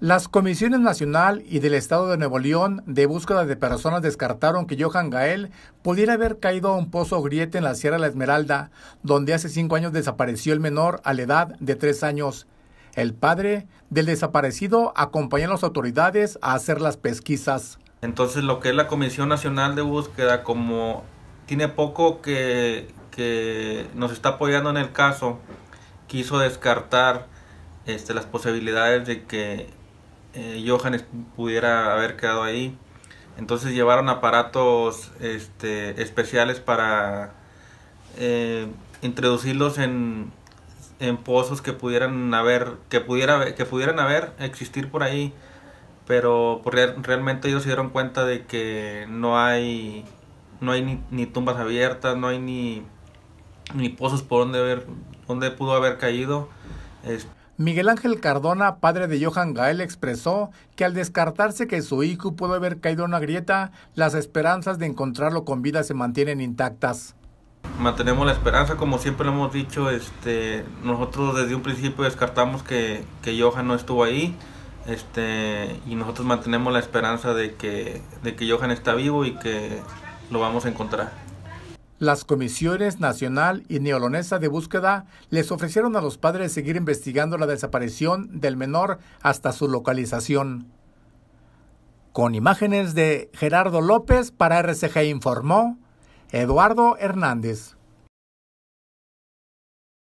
Las comisiones nacional y del Estado de Nuevo León de búsqueda de personas descartaron que Johan Gael pudiera haber caído a un pozo griete en la Sierra de la Esmeralda, donde hace cinco años desapareció el menor a la edad de tres años. El padre del desaparecido acompañó a las autoridades a hacer las pesquisas. Entonces lo que es la Comisión Nacional de Búsqueda, como tiene poco que, que nos está apoyando en el caso, quiso descartar este, las posibilidades de que eh, Johannes pudiera haber quedado ahí. Entonces llevaron aparatos este, especiales para eh, introducirlos en, pozos que pudieran haber, que pudiera, que pudieran haber, existir por ahí, pero pues, realmente ellos se dieron cuenta de que no hay, no hay ni, tumbas abiertas, no hay ni, ni pozos por donde haber, donde pudo haber caído. Miguel Ángel Cardona, padre de Johan Gael, expresó que al descartarse que su hijo pudo haber caído en una grieta, las esperanzas de encontrarlo con vida se mantienen intactas. Mantenemos la esperanza, como siempre lo hemos dicho, este, nosotros desde un principio descartamos que, Johan no estuvo ahí este, y nosotros mantenemos la esperanza de que, de que Johan está vivo y que lo vamos a encontrar. Las comisiones nacional y neolonesa de búsqueda les ofrecieron a los padres seguir investigando la desaparición del menor hasta su localización. Con imágenes de Gerardo López para RCG informó Eduardo Hernández.